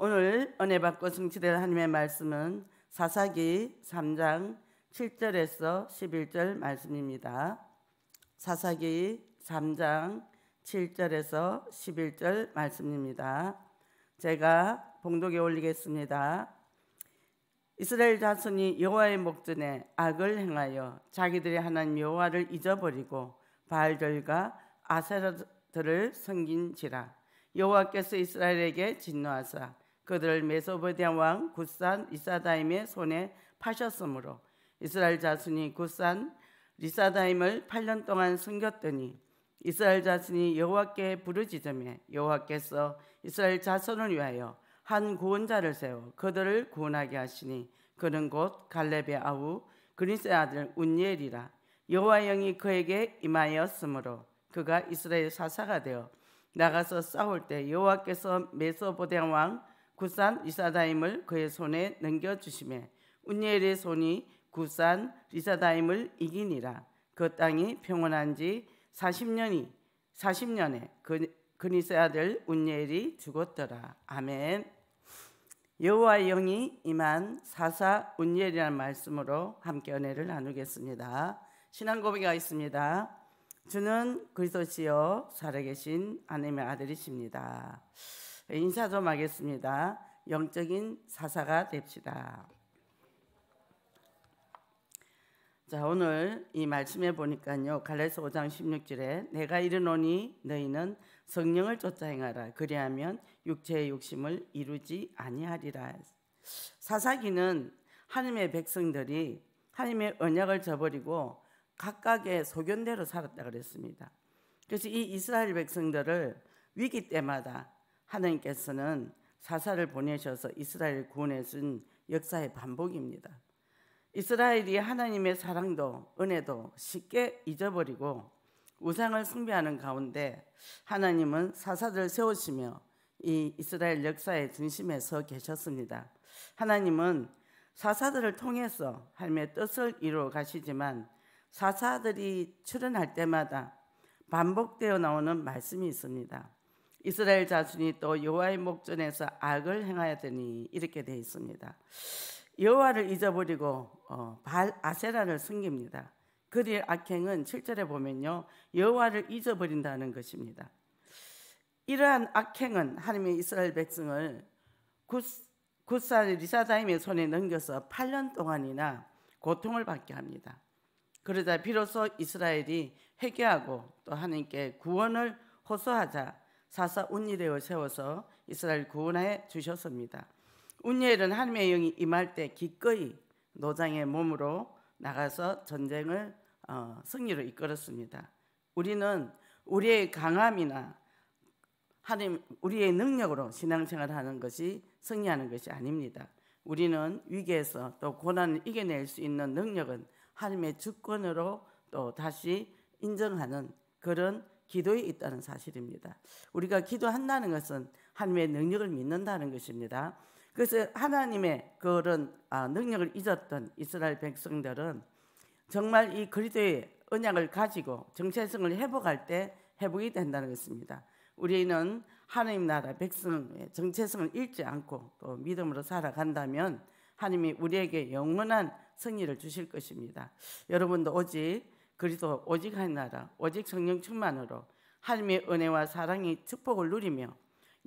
오늘 은혜 받고 성취될 하나님의 말씀은 사사기 3장 7절에서 11절 말씀입니다. 사사기 3장 7절에서 11절 말씀입니다. 제가 봉독에 올리겠습니다. 이스라엘 자손이 여호와의 목전에 악을 행하여 자기들이 하나님 여호와를 잊어버리고 바알들과 아세라들을 섬긴지라 여호와께서 이스라엘에게 진노하사 그들을 메소보디아 왕 굿산 이사다임의 손에 파셨으므로 이스라엘 자손이 굿산 리사다임을 8년 동안 숨겼더니 이스라엘 자손이 여호와께 부르짖음에 여호와께서 이스라엘 자손을 위하여 한 구원자를 세워 그들을 구원하게 하시니 그는 곧 갈렙의 아우 그리스의 아들 운예엘이라 여호와 영이 그에게 임하였으므로 그가 이스라엘 사사가 되어 나가서 싸울 때 여호와께서 메소보대왕 구산 리사다임을 그의 손에 넘겨주심에 운예엘의 손이 구산 리사다임을 이기니라 그 땅이 평온한 지 40년이 40년에 그, 니스의 아들 운예엘이 죽었더라 아멘 여호와의 영이 이만 사사 운예엘이라는 말씀으로 함께 은혜를 나누겠습니다 신앙 고백이 있습니다 주는 그리스도시요 살아계신 하나님의 아들이십니다 네, 인사 좀 하겠습니다. 영적인 사사가 됩시다. 자 오늘 이 말씀에 보니까요 갈라디아서 5장 16절에 내가 이르노니 너희는 성령을 쫓아 행하라 그리하면 육체의 욕심을 이루지 아니하리라 사사기는 하나님의 백성들이 하나님의 언약을 저버리고 각각의 소견대로 살았다 그랬습니다 그래서 이 이스라엘 백성들을 위기 때마다 하나님께서는 사사를 보내셔서 이스라엘을 구원해 준 역사의 반복입니다. 이스라엘이 하나님의 사랑도 은혜도 쉽게 잊어버리고 우상을 숭배하는 가운데 하나님은 사사들 세우시며 이 이스라엘 역사의 중심에 서 계셨습니다. 하나님은 사사들을 통해서 하나님의 뜻을 이루어 가시지만 사사들이 출연할 때마다 반복되어 나오는 말씀이 있습니다. 이스라엘 자손이 또 여호와의 목전에서 악을 행하였더니 이렇게 되어 있습니다. 여호와를 잊어버리고 어, 발 아세라를 숨깁니다. 그의 악행은 7절에 보면요. 여호와를 잊어버린다는 것입니다. 이러한 악행은 하나님의 이스라엘 백성을 굿사 리사다임의 손에 넘겨서 8년 동안이나 고통을 받게 합니다. 그러자 비로소 이스라엘이 회개하고 또 하나님께 구원을 호소하자 사사 운이대를 세워서 이스라엘 구원해 주셨습니다. 운이은 하나님의 영이 임할 때 기꺼이 노장의 몸으로 나가서 전쟁을 어, 승리로 이끌었습니다. 우리는 우리의 강함이나 하나님 우리의 능력으로 신앙생활하는 것이 승리하는 것이 아닙니다. 우리는 위기에서 또 고난을 이겨낼 수 있는 능력은 하나님의 주권으로 또 다시 인정하는 그런 기도에 있다는 사실입니다. 우리가 기도한다는 것은 하나님의 능력을 믿는다는 것입니다. 그래서 하나님의 그런 아, 능력을 잊었던 이스라엘 백성들은 정말 이그리도의 언약을 가지고 정체성을 회복할 때 회복이 된다는 것입니다. 우리는 하나님 나라 백성의 정체성을 잃지 않고 또 믿음으로 살아간다면 하나님이 우리에게 영원한 승리를 주실 것입니다. 여러분도 오직 그리스도 오직 한 나라, 오직 성령 충만으로 하나님의 은혜와 사랑의 축복을 누리며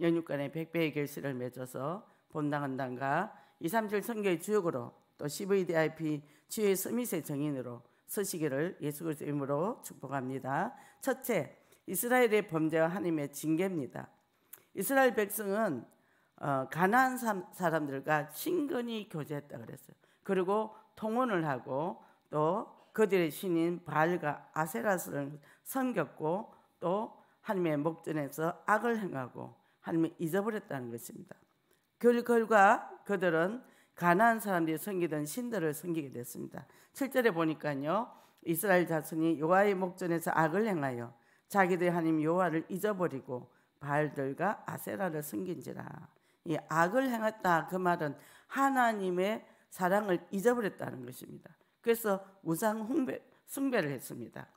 연육 간의 백배의 결실을 맺어서 본당한당과 2 3절성교의 주역으로 또 CVDIP 주의 스밋의 정인으로 서시기를 예수 그리스도 이름으로 축복합니다. 첫째, 이스라엘의 범죄와 하나님의 징계입니다. 이스라엘 백성은 어, 가나안 사람들과 친근히 교제했다 그랬어요. 그리고 통혼을 하고 또 그들의 신인 바알과 아세라스를 섬겼고 또 하나님의 목전에서 악을 행하고 하나님을 잊어버렸다는 것입니다. 그 결과 그들은 가나안 사람들이 섬기던 신들을 섬기게 됐습니다. 7절에 보니까요. 이스라엘 자손이 요하의 목전에서 악을 행하여 자기들 하나님 요하를 잊어버리고 바알들과 아세라를 섬긴지라. 이 악을 행했다 그 말은 하나님의 사랑을 잊어버렸다는 것입니다. 그래서 우상 숭배, 숭배를 했습니다.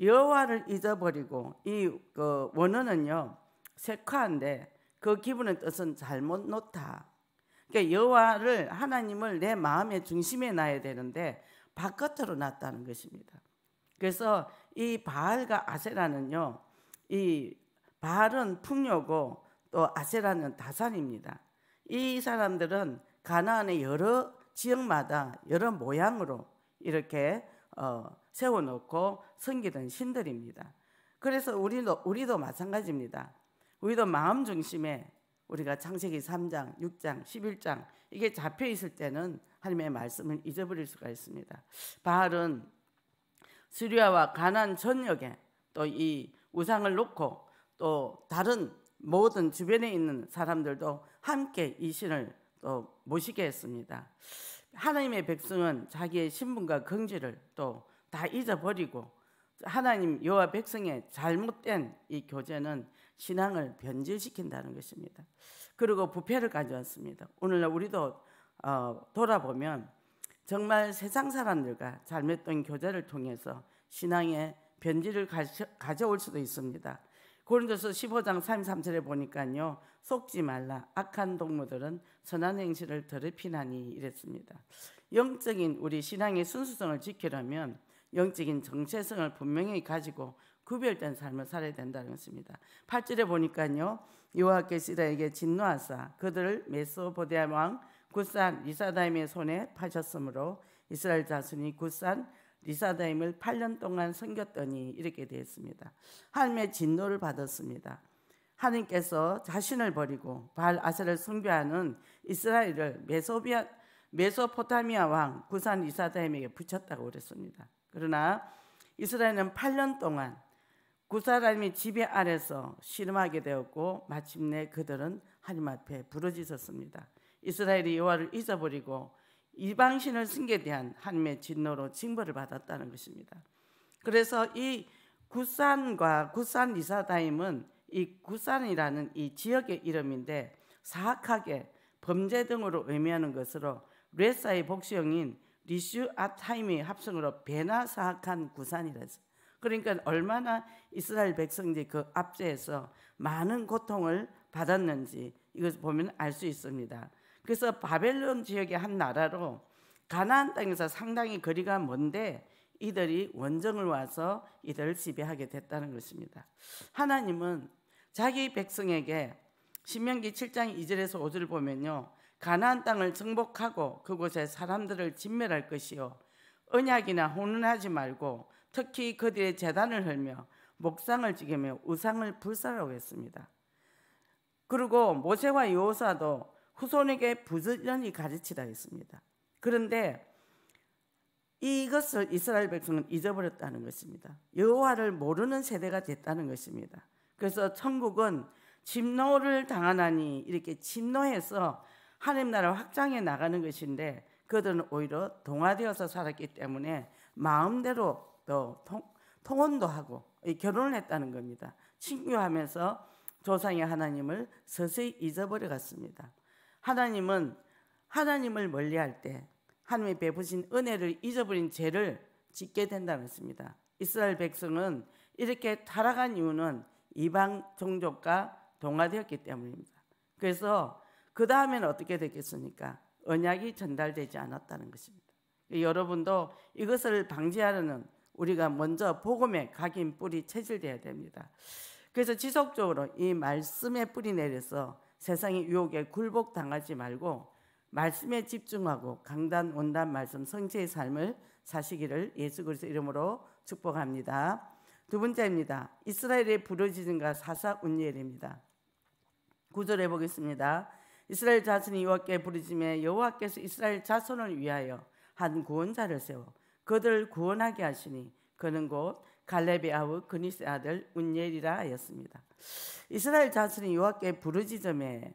여호와를 잊어버리고 이그 원어는요 색화인데 그 기분의 뜻은 잘못 놓다. 그러니까 여호와를 하나님을 내 마음의 중심에 놔야 되는데 바깥으로 놨다는 것입니다. 그래서 이 바알과 아세라는요 이 바알은 풍요고 또 아세라는 다산입니다. 이 사람들은 가나안의 여러 지역마다 여러 모양으로 이렇게 어, 세워놓고 섬기던 신들입니다. 그래서 우리도, 우리도 마찬가지입니다. 우리도 마음 중심에 우리가 창세기 3장, 6장, 11장 이게 잡혀 있을 때는 하나님의 말씀을 잊어버릴 수가 있습니다. 바알은 수리아와 가난 전역에 또 이 우상을 놓고 또 다른 모든 주변에 있는 사람들도 함께 이 신을 또 모시게 했습니다. 하나님의 백성은 자기의 신분과 긍지를 또 다 잊어버리고 하나님 여호와 백성의 잘못된 이 교제는 신앙을 변질시킨다는 것입니다. 그리고 부패를 가져왔습니다. 오늘날 우리도 어, 돌아보면 정말 세상 사람들과 잘못된 교제를 통해서 신앙의 변질을 가져올 수도 있습니다. 고린도서 15장 33절에 보니까요. 속지 말라. 악한 동무들은 선한 행실을 더럽히나니 이랬습니다. 영적인 우리 신앙의 순수성을 지키려면 영적인 정체성을 분명히 가지고 구별된 삶을 살아야 된다는 것입니다. 8절에 보니까요. 요하께시다에게 진노하사 그들을 메소보디아 왕 굿산 이사다임의 손에 파셨으므로 이스라엘 자손이 굿산 리사다임을 8년 동안 섬겼더니 이렇게 되었습니다. 하나님의 진노를 받았습니다. 하나님께서 자신을 버리고 발 아세를 숭배하는 이스라엘을 메소비아, 메소포타미아 왕 구산 리사다임에게 붙였다고 그랬습니다. 그러나 이스라엘은 8년 동안 구사람이 지배 아래서 씨름하게 되었고 마침내 그들은 하나님 앞에 부르짖었습니다. 이스라엘이 여호와를 잊어버리고 이방신을 승계 대한 하나님의 진노로 징벌을 받았다는 것입니다. 그래서 이 구산과 구산 리사다임은 이 구산이라는 이 지역의 이름인데 사악하게 범죄 등으로 의미하는 것으로 레사의 복수형인 리슈 아타임이 합성으로 베나 사악한 구산이라서 그러니까 얼마나 이스라엘 백성들이 그 압제에서 많은 고통을 받았는지 이것을 보면 알 수 있습니다. 그래서 바벨론 지역의 한 나라로 가나안 땅에서 상당히 거리가 먼데 이들이 원정을 와서 이들을 지배하게 됐다는 것입니다. 하나님은 자기 백성에게 신명기 7장 2절에서 5절을 보면요. 가나안 땅을 정복하고 그곳에 사람들을 진멸할 것이요 언약이나 혼은하지 말고 특히 그들의 재단을 흘며 목상을 지게며 우상을 불사라고 했습니다. 그리고 모세와 요사도 후손에게 부지런히 가르치라 했습니다. 그런데 이것을 이스라엘 백성은 잊어버렸다는 것입니다. 여호와를 모르는 세대가 됐다는 것입니다. 그래서 천국은 진노를 당하나니 이렇게 진노해서 하나님 나라 확장해 나가는 것인데 그들은 오히려 동화되어서 살았기 때문에 마음대로 또 통, 통혼도 하고 결혼을 했다는 겁니다. 친교하면서 조상의 하나님을 서서히 잊어버려 갔습니다. 하나님은 하나님을 멀리할 때 하나님이 베푸신 은혜를 잊어버린 죄를 짓게 된다고 했습니다. 이스라엘 백성은 이렇게 타락한 이유는 이방 종족과 동화되었기 때문입니다. 그래서 그 다음에는 어떻게 됐겠습니까? 언약이 전달되지 않았다는 것입니다. 여러분도 이것을 방지하려는 우리가 먼저 복음의 각인 뿌리 체질돼야 됩니다. 그래서 지속적으로 이 말씀의 뿌리 내려서 세상의 유혹에 굴복당하지 말고 말씀에 집중하고 강단 온단 말씀 성체의 삶을 사시기를 예수 그리스도 이름으로 축복합니다. 두 번째입니다. 이스라엘의 부르짖음과 사사 운예엘입니다. 구절해 보겠습니다. 이스라엘 자손이 여호와께 부르짖매 여호와께서 이스라엘 자손을 위하여 한 구원자를 세워 그들을 구원하게 하시니 그는 곧 갈렙의 아우 그니스 아들 운예리라 하였습니다. 이스라엘 자손이 여호께 부르짖음에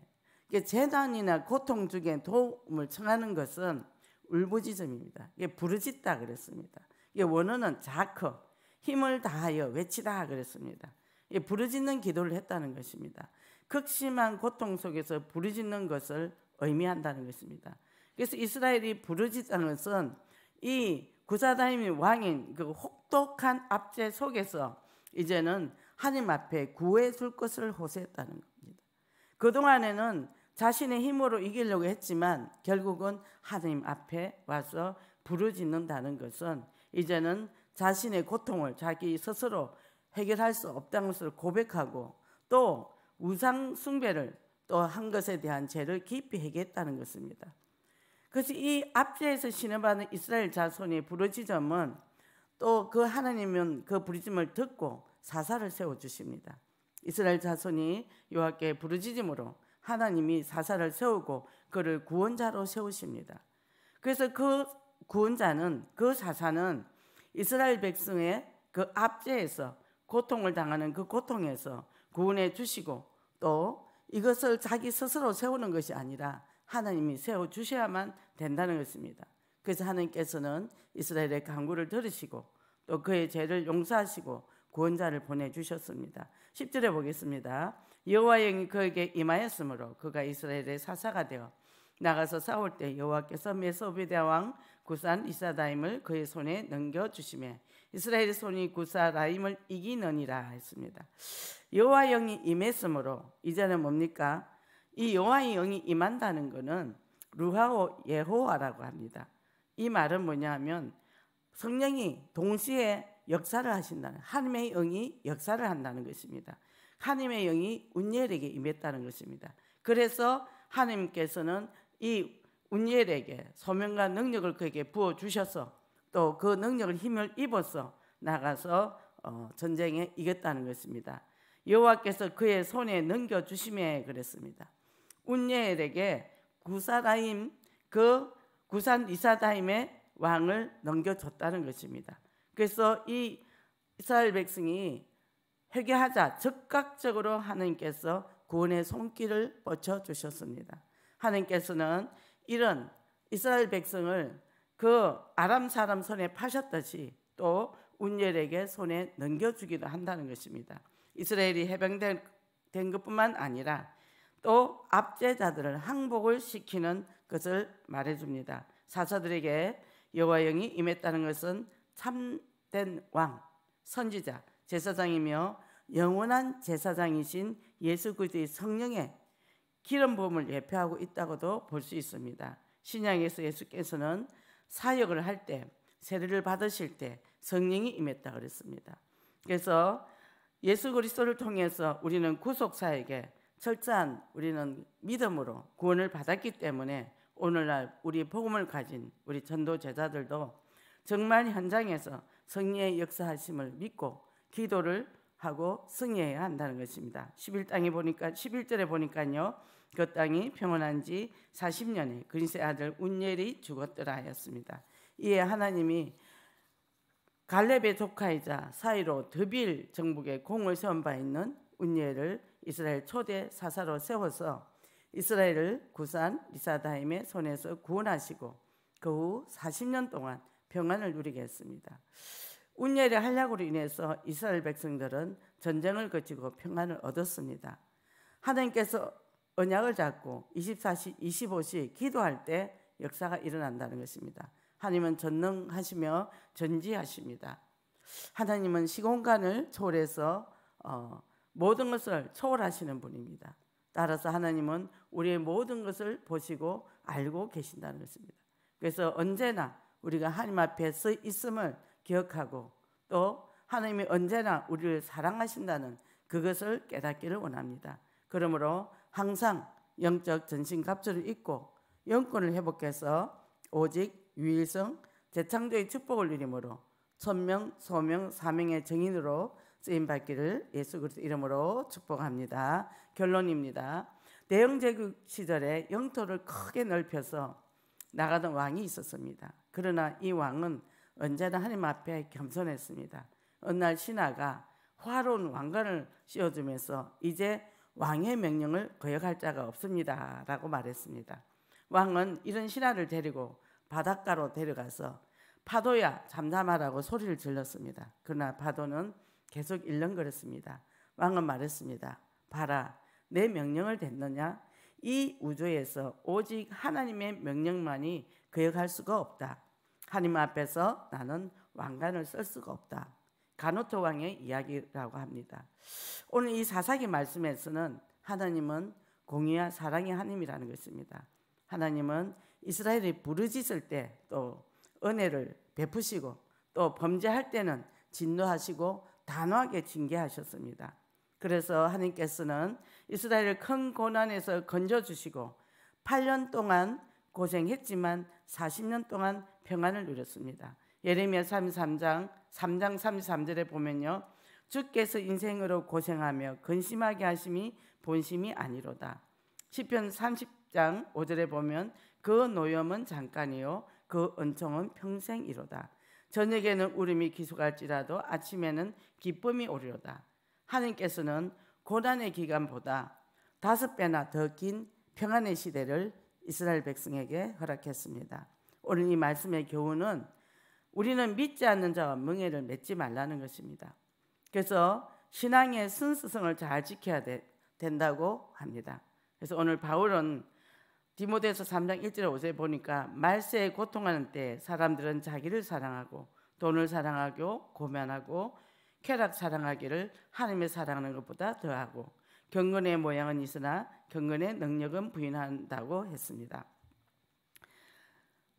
재난이나 고통 중에 도움을 청하는 것은 울부짖음입니다. 이게 부르짖다 그랬습니다. 이게 원어는 자커 힘을 다하여 외치다 그랬습니다. 이 부르짖는 기도를 했다는 것입니다. 극심한 고통 속에서 부르짖는 것을 의미한다는 것입니다. 그래서 이스라엘이 부르짖다는 것은 이 구사다임이 왕인 그 혹독한 압제 속에서 이제는 하나님 앞에 구해 줄 것을 호소했다는 겁니다. 그동안에는 자신의 힘으로 이기려고 했지만 결국은 하나님 앞에 와서 부르짖는다는 것은 이제는 자신의 고통을 자기 스스로 해결할 수 없다는 것을 고백하고 또 우상 숭배를 또 한 것에 대한 죄를 깊이 해결했다는 것입니다. 그래서 이압제에서신음하는 이스라엘 자손이 부르짖음은 또 그 하나님은 그 부르짖음을 듣고 사사를 세워 주십니다. 이스라엘 자손이 요하께 부르짖음으로 하나님이 사사를 세우고 그를 구원자로 세우십니다. 그래서 그 구원자는 그 사사는 이스라엘 백성의 그 압제에서 고통을 당하는 그 고통에서 구원해 주시고 또 이것을 자기 스스로 세우는 것이 아니라 하나님이 세워 주셔야만 된다는 것입니다. 그래서 하나님께서는 이스라엘의 강구를 들으시고 또 그의 죄를 용서하시고 구원자를 보내 주셨습니다. 10절에 보겠습니다. 여호와의 영이 그에게 임하였으므로 그가 이스라엘의 사사가 되어 나가서 싸울 때 여호와께서 메소비다 왕 구산 이사다임을 그의 손에 넘겨 주심에 이스라엘의 손이 구사라임을 이기느니라 했습니다. 여호와 영이 임했으므로 이제는 뭡니까? 이 여호와의 영이 임한다는 것은 루하오 예호와라고 합니다. 이 말은 뭐냐하면 성령이 동시에 역사를 하신다는 하나님의 영이 역사를 한다는 것입니다. 하나님의 영이 운예에게 임했다는 것입니다. 그래서 하나님께서는 이 운예에게 소명과 능력을 그에게 부어 주셔서 또 그 능력을 힘을 입어서 나가서 어, 전쟁에 이겼다는 것입니다. 여호와께서 그의 손에 넘겨 주심에 그랬습니다. 운예에게 구사다임 그 구산 이사다임의 왕을 넘겨줬다는 것입니다. 그래서 이 이스라엘 백성이 회개하자 즉각적으로 하나님께서 구원의 손길을 뻗쳐 주셨습니다. 하나님께서는 이런 이스라엘 백성을 그 아람 사람 손에 파셨듯이 또 운열에게 손에 넘겨주기도 한다는 것입니다. 이스라엘이 해방된 것뿐만 아니라 또 압제자들을 항복을 시키는 것을 말해줍니다. 사사들에게 여호와 영이 임했다는 것은 참된 왕, 선지자, 제사장이며 영원한 제사장이신 예수 그리스도의 성령의 기름 부음을 예표하고 있다고도 볼 수 있습니다. 신약에서 예수께서는 사역을 할 때 세례를 받으실 때 성령이 임했다 그랬습니다. 그래서 예수 그리스도를 통해서 우리는 구속 사역에 철저한 우리는 믿음으로 구원을 받았기 때문에 오늘날 우리 복음을 가진 우리 전도 제자들도 정말 현장에서 성리의 역사하심을 믿고 기도를 하고 승리해야 한다는 것입니다. 11땅에 보니까 11절에 보니까요. 그 땅이 평온한 지 40년에 그리스의 아들 운엘이 죽었더라 하였습니다. 이에 하나님이 갈렙의 조카이자 사이로 드빌 정북에 공을 세운 바 있는 운엘을 이스라엘 초대 사사로 세워서 이스라엘을 구산 리사다임의 손에서 구원하시고 그 후 40년 동안 평안을 누리게 했습니다. 운열의 한량으로 인해서 이스라엘 백성들은 전쟁을 거치고 평안을 얻었습니다. 하나님께서 언약을 잡고 24시 25시 기도할 때 역사가 일어난다는 것입니다. 하나님은 전능하시며 전지하십니다. 하나님은 시공간을 초월해서 어, 모든 것을 초월하시는 분입니다. 따라서 하나님은 우리의 모든 것을 보시고 알고 계신다는 것입니다. 그래서 언제나 우리가 하나님 앞에 서 있음을 기억하고 또 하나님이 언제나 우리를 사랑하신다는 그것을 깨닫기를 원합니다. 그러므로 항상 영적 전신 갑주를 입고 영권을 회복해서 오직 유일성 재창조의 축복을 누림으로 천명, 소명, 사명의 정인으로 쓰임 받기를 예수 그리스도 이름으로 축복합니다. 결론입니다. 대영 제국 시절에 영토를 크게 넓혀서 나가던 왕이 있었습니다. 그러나 이 왕은 언제나 하나님 앞에 겸손했습니다. 어느 날 신하가 화로운 왕관을 씌워주면서 이제 왕의 명령을 거역할 자가 없습니다. 라고 말했습니다. 왕은 이런 신하를 데리고 바닷가로 데려가서 파도야 잠잠하라고 소리를 질렀습니다. 그러나 파도는 계속 일렁거렸습니다. 왕은 말했습니다. 봐라, 내 명령을 댔느냐? 이 우주에서 오직 하나님의 명령만이 거역할 수가 없다. 하나님 앞에서 나는 왕관을 쓸 수가 없다. 가노토 왕의 이야기라고 합니다. 오늘 이 사사기 말씀에서는 하나님은 공의와 사랑의 하나님이라는 것입니다. 하나님은 이스라엘이 부르짖을 때 또 은혜를 베푸시고 또 범죄할 때는 진노하시고 단호하게 징계하셨습니다. 그래서 하나님께서는 이스라엘을 큰 고난에서 건져주시고 8년 동안 고생했지만 40년 동안 평안을 누렸습니다. 예레미야 33장 3장 33절에 보면요. 주께서 인생으로 고생하며 근심하게 하심이 본심이 아니로다. 시편 30장 5절에 보면 그 노염은 잠깐이요 그 은총은 평생이로다. 저녁에는 울음이 기속할지라도 아침에는 기쁨이 오리로다. 하나님께서는 고난의 기간보다 다섯 배나 더 긴 평안의 시대를 이스라엘 백성에게 허락했습니다. 오늘 이 말씀의 교훈은 우리는 믿지 않는 자와 멍해를 맺지 말라는 것입니다. 그래서 신앙의 순수성을 잘 지켜야 된다고 합니다. 그래서 오늘 바울은 디모데서 3장 1절 5절에 보니까 말세에 고통하는 때 사람들은 자기를 사랑하고 돈을 사랑하고 고면하고 쾌락 사랑하기를 하나님의 사랑하는 것보다 더하고 경건의 모양은 있으나 경건의 능력은 부인한다고 했습니다.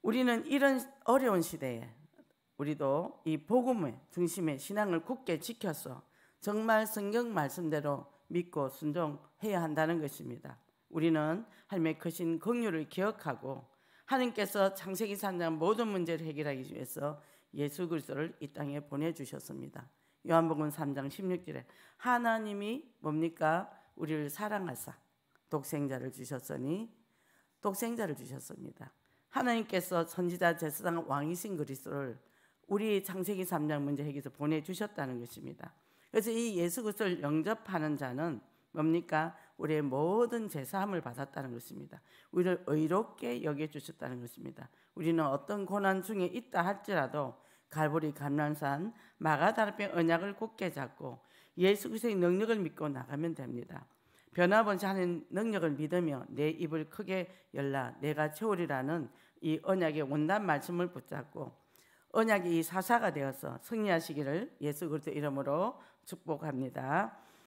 우리는 이런 어려운 시대에 우리도 이 복음의 중심에 신앙을 굳게 지켜서 정말 성경 말씀대로 믿고 순종해야 한다는 것입니다. 우리는 하나님의 크신 긍휼을 기억하고 하나님께서 창세기 3장 모든 문제를 해결하기 위해서 예수 그리스도를 이 땅에 보내 주셨습니다. 요한복음 3장 16절에 하나님이 뭡니까? 우리를 사랑하사 독생자를 주셨으니 독생자를 주셨습니다. 하나님께서 선지자 제사장 왕이신 그리스도를 우리 창세기 3장 문제 해결에서 보내 주셨다는 것입니다. 그래서 이 예수 그리스도를 영접하는 자는 뭡니까? 우리의 모든 죄사함을 받았다는 것입니다. 우리를 의롭게 여겨 주셨다는 것입니다. 우리는 어떤 고난 중에 있다 할지라도 갈보리 감람산 마가다르의 언약을 굳게 잡고 예수 그리스도의 능력을 믿고 나가면 됩니다. 변함없이 하는 능력을 믿으며 내 입을 크게 열라 내가 채우리라는 이 언약의 온단 말씀을 붙잡고 언약이 이 사사가 되어서 승리하시기를 예수 그리스도 이름으로 축복합니다.